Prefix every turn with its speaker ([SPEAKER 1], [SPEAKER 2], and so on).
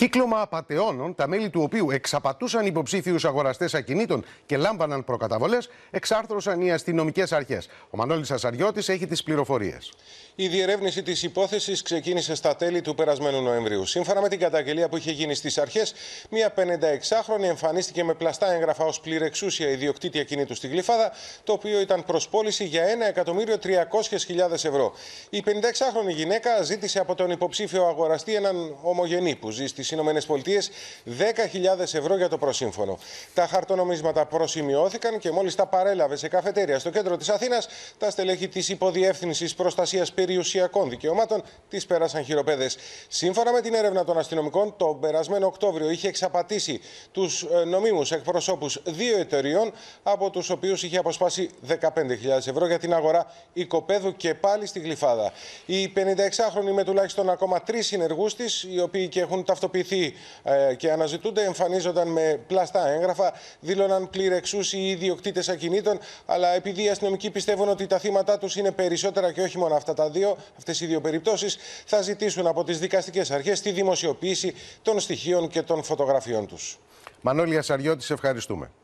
[SPEAKER 1] Κύκλωμα απαταιώνων, τα μέλη του οποίου εξαπατούσαν υποψήφιους αγοραστές ακινήτων και λάμπαναν προκαταβολές, εξάρθρωσαν οι αστυνομικές αρχές. Ο Μανώλης Ασαριώτης έχει τις πληροφορίες.
[SPEAKER 2] Η διερεύνηση της υπόθεσης ξεκίνησε στα τέλη του περασμένου Νοεμβρίου. Σύμφωνα με την καταγγελία που είχε γίνει στις αρχές, μία 56χρονη εμφανίστηκε με πλαστά έγγραφα ως πληρεξούσια ιδιοκτήτη ακινήτου στη Γλυφάδα, το οποίο ήταν προ πώληση για 1.300.000 ευρώ. Η 56χρονη γυναίκα ζήτησε από τον υποψήφιο αγοραστή έναν ομογενή που ζει Ηνωμένες Πολιτείες 10.000 ευρώ για το προσύμφωνο. Τα χαρτονομίσματα προσημειώθηκαν και μόλις τα παρέλαβε σε καφετέρια στο κέντρο της Αθήνας, τα στελέχη της Υποδιεύθυνσης Προστασίας Περιουσιακών Δικαιωμάτων τη πέρασαν χειροπέδες. Σύμφωνα με την έρευνα των αστυνομικών, τον περασμένο Οκτώβριο είχε εξαπατήσει τους ε, νομίμους εκπροσώπους δύο εταιριών, από τους οποίους είχε αποσπάσει 15.000 ευρώ για την αγορά οικοπαίδου και πάλι στη Γλυφάδα. Η 56 χρονη με τουλάχιστον ακόμα τρεις συνεργούς της, οι οποίοι και έχουν ταυτοποιηθεί χρησιμοποιηθεί ε, και αναζητούνται εμφανίζονταν με πλαστά έγγραφα, δήλωναν πληρεξού οι ιδιοκτήτες ακινήτων, αλλά επειδή οι αστυνομικοί πιστεύουν ότι τα θύματα τους είναι περισσότερα και όχι μόνο αυτά τα δύο, αυτές οι δύο περιπτώσεις, θα ζητήσουν από τις δικαστικές αρχές τη δημοσιοποίηση των στοιχείων και των φωτογραφιών τους.
[SPEAKER 1] Μανώλη Σαριώτη, ευχαριστούμε.